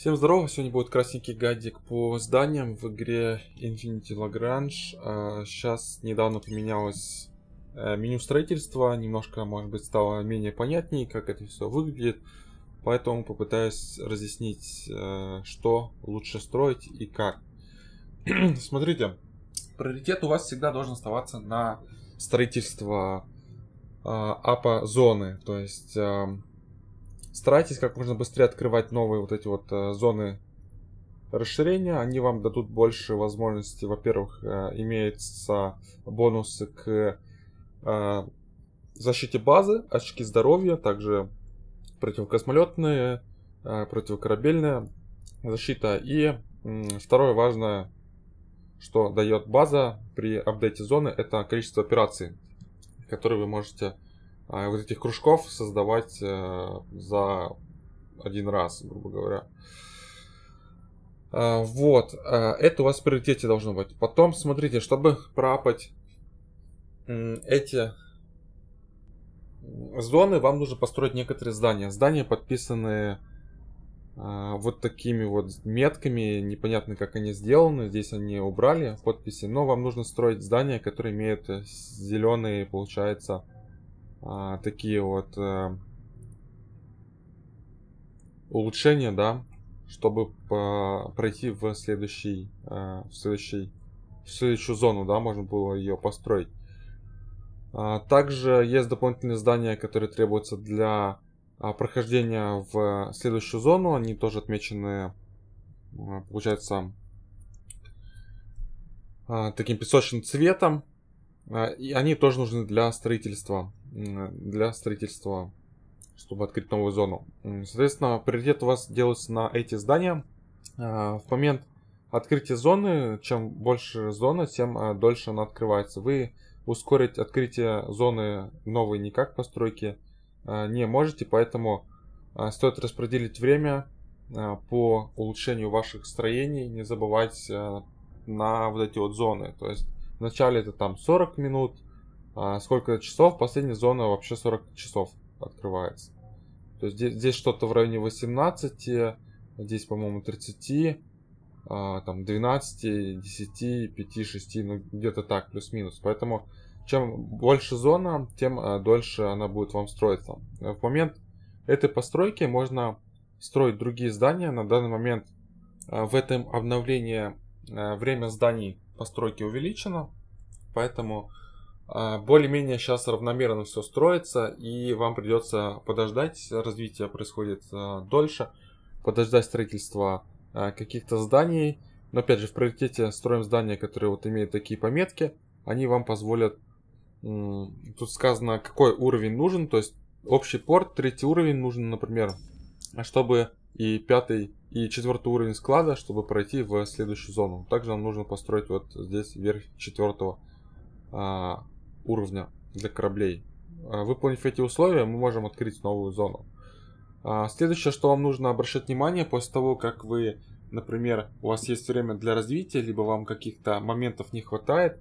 Всем здорово, сегодня будет красненький гадик по зданиям в игре Infinity Lagrange. Сейчас а, недавно поменялось э, меню строительства, немножко, может быть, стало менее понятнее, как это все выглядит. Поэтому попытаюсь разъяснить, э, что лучше строить и как. Смотрите, приоритет у вас всегда должен оставаться на строительство э, апа зоны, то есть эм, Старайтесь как можно быстрее открывать новые вот эти вот э, зоны расширения. Они вам дадут больше возможностей. Во-первых, э, имеются бонусы к э, защите базы, очки здоровья, также противокосмолетные, э, противокорабельная защита. И э, второе важное, что дает база при апдейте зоны, это количество операций, которые вы можете а, вот этих кружков создавать э, за один раз, грубо говоря. А, вот, а, это у вас в приоритете должно быть. Потом, смотрите, чтобы пропать эти зоны, вам нужно построить некоторые здания. Здания подписанные вот такими вот метками, непонятно как они сделаны, здесь они убрали подписи, но вам нужно строить здания, которые имеют э, зеленые, получается, а, такие вот а, улучшения, да, чтобы по, пройти в следующий, а, в следующий, в следующую зону, да, можно было ее построить. А, также есть дополнительные здания, которые требуются для а, прохождения в следующую зону. Они тоже отмечены, а, получается, а, таким песочным цветом. А, и они тоже нужны для строительства для строительства, чтобы открыть новую зону. Соответственно, приоритет у вас делается на эти здания. Э, в момент открытия зоны, чем больше зона, тем э, дольше она открывается. Вы ускорить открытие зоны новой никак постройки э, не можете, поэтому стоит распределить время по улучшению ваших строений, не забывать на вот эти вот зоны. То есть вначале это там 40 минут, а, сколько часов. Последняя зона вообще 40 часов открывается. То есть здесь, здесь что-то в районе 18, здесь, по-моему, 30, а, там 12, 10, 5, 6, ну где-то так, плюс-минус. Поэтому чем больше зона, тем а, дольше она будет вам строиться. В момент этой постройки можно строить другие здания. На данный момент а, в этом обновлении а, время зданий постройки увеличено, поэтому а, более-менее сейчас равномерно все строится, и вам придется подождать, развитие происходит а, дольше, подождать строительства а, каких-то зданий, но опять же в приоритете строим здания, которые вот имеют такие пометки, они вам позволят, тут сказано, какой уровень нужен, то есть общий порт, третий уровень нужен, например, чтобы и пятый, и четвертый уровень склада, чтобы пройти в следующую зону. Также нам нужно построить вот здесь верх четвертого уровня для кораблей. А, выполнив эти условия, мы можем открыть новую зону. А, следующее, что вам нужно обращать внимание после того, как вы, например, у вас есть время для развития, либо вам каких-то моментов не хватает,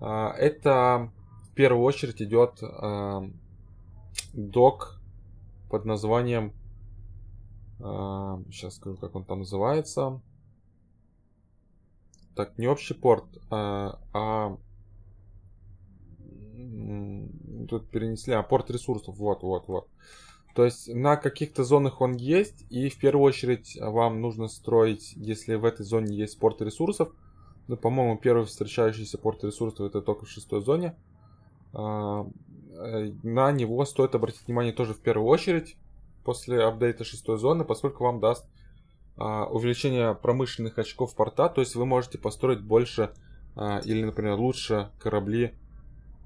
а, это в первую очередь идет док под названием, сейчас скажу, как он там называется, так, не общий порт, а Тут перенесли. А, порт ресурсов. Вот, вот, вот. То есть на каких-то зонах он есть, и в первую очередь а, вам нужно строить, если в этой зоне есть порт ресурсов, ну, по-моему, первый встречающийся порт ресурсов это только в шестой зоне, а, э, на него стоит обратить внимание тоже в первую очередь после апдейта шестой зоны, поскольку вам даст а, увеличение промышленных очков порта, то есть вы можете построить больше или, например, лучше корабли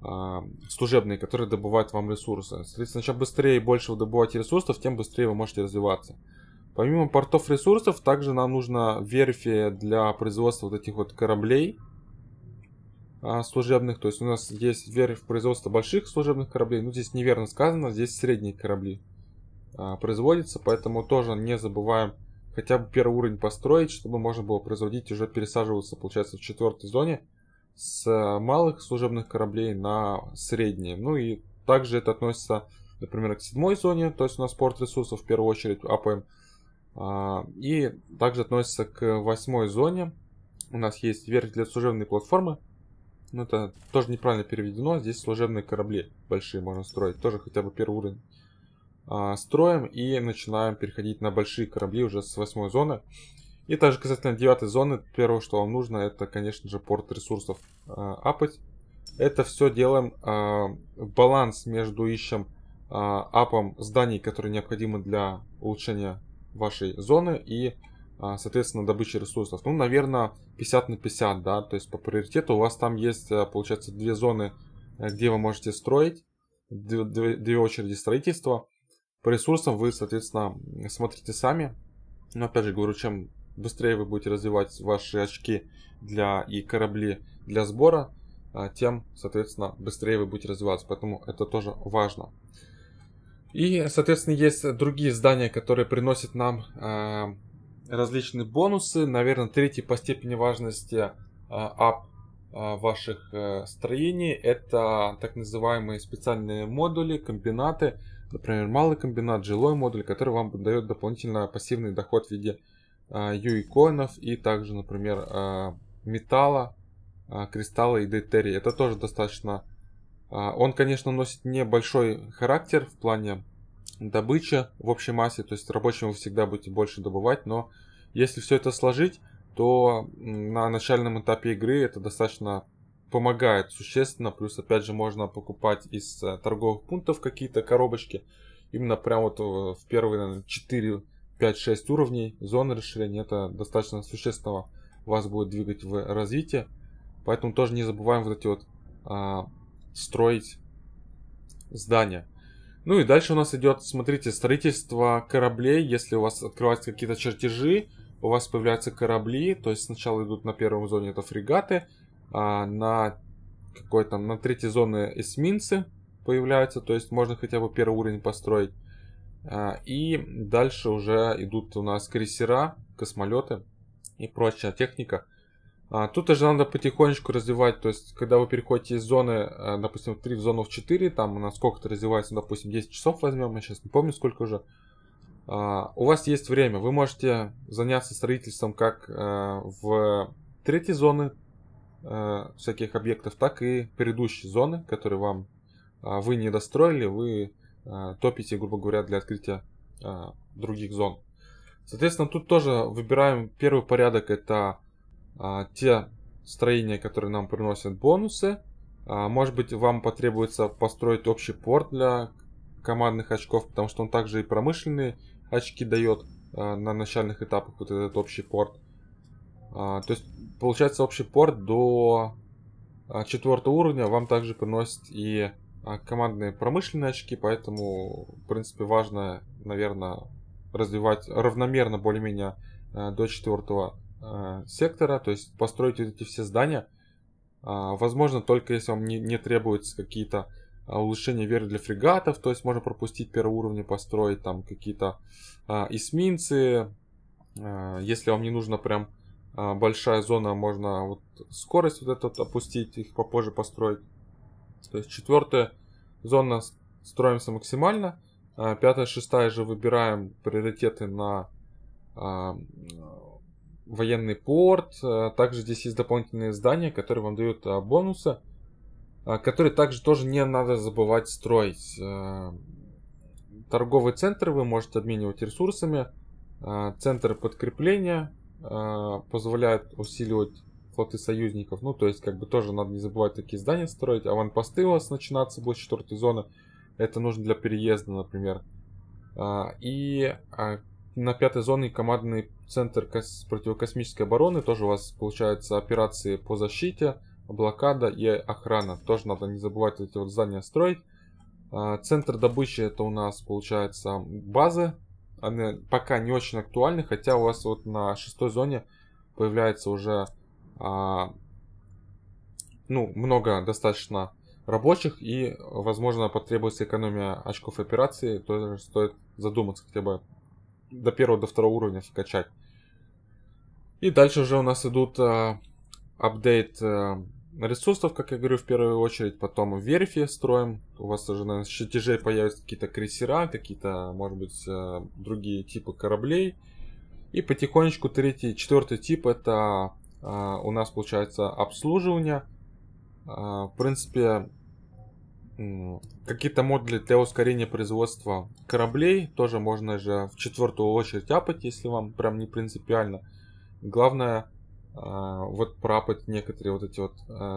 а, служебные, которые добывают вам ресурсы. Соответственно, чем быстрее и больше вы добываете ресурсов, тем быстрее вы можете развиваться. Помимо портов ресурсов, также нам нужно верфи для производства вот этих вот кораблей а, служебных. То есть у нас есть верфь производства больших служебных кораблей. Ну, здесь неверно сказано, здесь средние корабли а, производятся, поэтому тоже не забываем хотя бы первый уровень построить, чтобы можно было производить, уже пересаживаться, получается, в четвертой зоне с э, малых служебных кораблей на средние. Ну и также это относится, например, к седьмой зоне, то есть у нас порт ресурсов в первую очередь АПМ. А, и также относится к восьмой зоне. У нас есть верх для служебной платформы. Ну, это тоже неправильно переведено. Здесь служебные корабли большие можно строить. Тоже хотя бы первый уровень а, строим и начинаем переходить на большие корабли уже с восьмой зоны. И также касательно девятой зоны, первое, что вам нужно, это, конечно же, порт ресурсов э, а, апать. Это все делаем э, баланс между ищем э, апом зданий, которые необходимы для улучшения вашей зоны и, э, соответственно, добычи ресурсов. Ну, наверное, 50 на 50, да, то есть по приоритету у вас там есть, получается, две зоны, где вы можете строить, две, две, две очереди строительства. По ресурсам вы, соответственно, смотрите сами. Но опять же говорю, чем быстрее вы будете развивать ваши очки для и корабли для сбора, а, тем, соответственно, быстрее вы будете развиваться. Поэтому это тоже важно. И, соответственно, есть другие здания, которые приносят нам э, различные бонусы. Наверное, третий по степени важности э, а, ап э, ваших э, строений. Это так называемые специальные модули, комбинаты. Например, малый комбинат, жилой модуль, который вам дает дополнительно пассивный доход в виде а, юикоинов и также, например, а, металла, а, кристалла и дейтерии. Это тоже достаточно... Он, конечно, носит небольшой характер в плане добычи в общей массе, то есть рабочим вы всегда будете больше добывать, но если все это сложить, то на начальном этапе игры это достаточно помогает существенно. Плюс, опять же, можно покупать из э, торговых пунктов какие-то коробочки. Именно прямо вот э, в первые, наверное, 4 5-6 уровней, зоны расширения это достаточно существенного вас будет двигать в развитие. Поэтому тоже не забываем вот эти вот а, строить здания. Ну и дальше у нас идет, смотрите, строительство кораблей. Если у вас открываются какие-то чертежи, у вас появляются корабли. То есть сначала идут на первом зоне это фрегаты, а на какой-то на третьей зоне эсминцы появляются. То есть можно хотя бы первый уровень построить. А, и дальше уже идут у нас крейсера, космолеты и прочая техника. А, тут тоже надо потихонечку развивать, то есть, когда вы переходите из зоны, а, допустим, в 3 в зону в 4, там у нас сколько-то развивается, допустим, 10 часов возьмем, я сейчас не помню, сколько уже. У вас есть время, вы можете заняться строительством как в третьей зоны всяких объектов, так и предыдущей зоны, которые вам вы не достроили, вы Э, топите, грубо говоря, для открытия э, других зон. Соответственно, тут тоже выбираем первый порядок, это э, те строения, которые нам приносят бонусы. Может быть, вам потребуется построить общий порт для командных очков, потому что он также и промышленные очки дает на начальных этапах, вот этот общий порт. То есть, получается, общий порт до четвертого уровня вам также приносит и а, командные промышленные очки, поэтому, в принципе, важно, наверное, развивать равномерно более-менее э, до четвертого э, сектора, то есть построить эти все здания. А, возможно, только если вам не, не требуются какие-то а, улучшения веры для фрегатов, то есть можно пропустить первого уровня, построить там какие-то эсминцы. Если вам не нужно прям большая зона, можно вот скорость вот эту опустить, их попозже построить. То есть четвертая зона строимся максимально. А пятая, шестая же выбираем приоритеты на а, военный порт. А также здесь есть дополнительные здания, которые вам дают бонусы, которые также тоже не надо забывать строить. Торговый центр вы можете обменивать ресурсами. центр подкрепления позволяет усиливать флоты союзников. Ну, то есть, как бы тоже надо не забывать такие здания строить. Аванпосты у вас начинаться будут с четвертой зоны. Это нужно для переезда, например. А, и а, на пятой зоне командный центр противокосмической обороны. Тоже у вас получаются операции по защите, блокада и охрана. Тоже надо не забывать эти вот здания строить. А, центр добычи это у нас получается базы. Они пока не очень актуальны, хотя у вас вот на шестой зоне появляется уже а, ну, много достаточно рабочих и, возможно, потребуется экономия очков операции, то стоит задуматься хотя бы до первого, до второго уровня скачать. И дальше уже у нас идут э, апдейт а, ресурсов, как я говорю, в первую очередь. Потом верфи строим. У вас уже, на с появятся какие-то крейсера, какие-то, может быть, другие типы кораблей. И потихонечку третий, четвертый тип это а, у нас получается обслуживание. А, в принципе, какие-то модули для ускорения производства кораблей тоже можно же в четвертую очередь апать, если вам прям не принципиально. Главное, а, вот прапать некоторые вот эти вот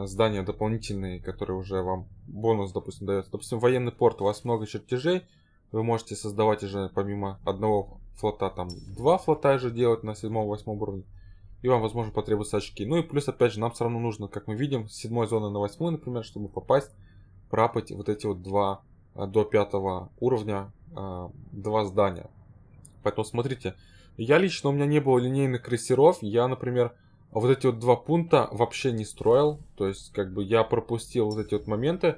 здания дополнительные, которые уже вам бонус, допустим, дает. Допустим, военный порт, у вас много чертежей, вы можете создавать уже помимо одного флота, там, два флота же делать на седьмом-восьмом уровне и вам, возможно, потребуются очки. Ну и плюс, опять же, нам все равно нужно, как мы видим, с 7 зоны на восьмую, например, чтобы попасть, прапать вот эти вот два э, до пятого уровня, э, два здания. Поэтому смотрите, я лично, у меня не было линейных крейсеров, я, например, вот эти вот два пункта вообще не строил, то есть, как бы, я пропустил вот эти вот моменты,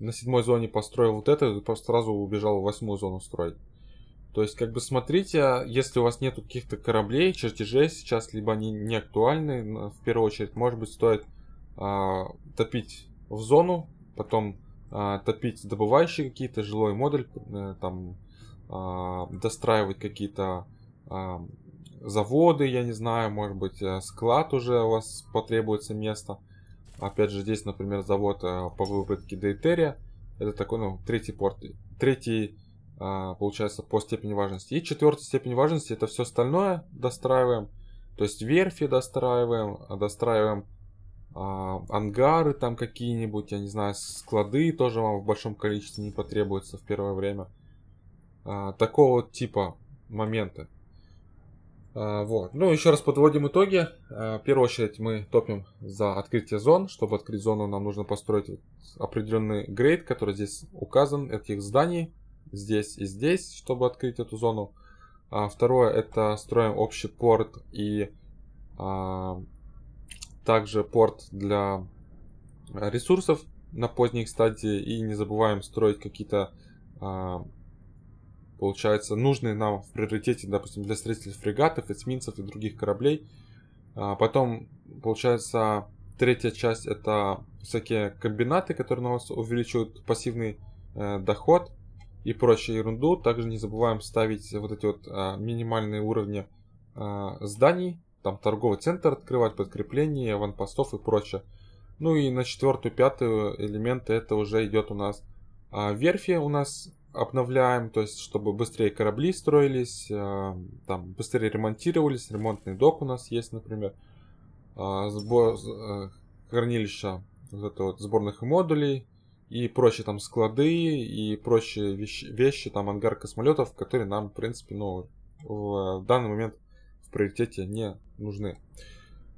на седьмой зоне построил вот это, и сразу убежал в восьмую зону строить. То есть, как бы смотрите, а если у вас нет каких-то кораблей, чертежей сейчас, либо они не актуальны, в первую очередь, может быть, стоит э, топить в зону, потом э, топить добывающие какие-то, жилой модуль, э, там, э, достраивать какие-то э, заводы, я не знаю, может быть, э, склад уже у вас потребуется место. Опять же, здесь, например, завод э, по выработке Дейтерия. Это такой, ну, третий порт, третий а, получается, по степени важности. И четвертая степень важности это все остальное достраиваем. То есть верфи достраиваем, а, достраиваем а, ангары там какие-нибудь, я не знаю, склады тоже вам в большом количестве не потребуется в первое время. А, такого типа моменты. А, вот. Ну, еще раз подводим итоги. А, в первую очередь мы топим за открытие зон. Чтобы открыть зону, нам нужно построить определенный грейд, который здесь указан, этих зданий здесь и здесь, чтобы открыть эту зону. А второе, это строим общий порт и а, также порт для ресурсов на поздних стадии. И не забываем строить какие-то, а, получается, нужные нам в приоритете, допустим, для строителей фрегатов, эсминцев и других кораблей. А, потом, получается, третья часть это всякие комбинаты, которые у нас увеличивают пассивный э, доход – и прочую ерунду. Также не забываем ставить вот эти вот а, минимальные уровни а, зданий, там торговый центр открывать, подкрепление, ванпостов и прочее. Ну и на четвертую, пятую элементы это уже идет у нас а, верфи у нас обновляем, то есть чтобы быстрее корабли строились, а, там быстрее ремонтировались, ремонтный док у нас есть, например, а, сбор, а, хранилища вот это вот, сборных модулей, и прочие там склады, и прочие вещи, вещи там ангар космолетов, которые нам, в принципе, ну, в, в данный момент в приоритете не нужны.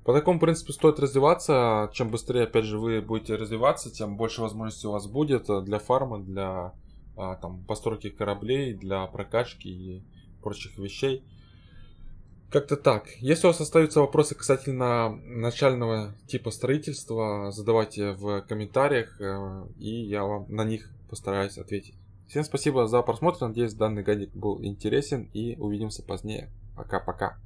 По такому принципу стоит развиваться. Чем быстрее, опять же, вы будете развиваться, тем больше возможностей у вас будет для фарма, для а, там, постройки кораблей, для прокачки и прочих вещей. Как-то так. Если у вас остаются вопросы касательно начального типа строительства, задавайте в комментариях, э, и я вам на них постараюсь ответить. Всем спасибо за просмотр, надеюсь данный годик был интересен, и увидимся позднее. Пока-пока.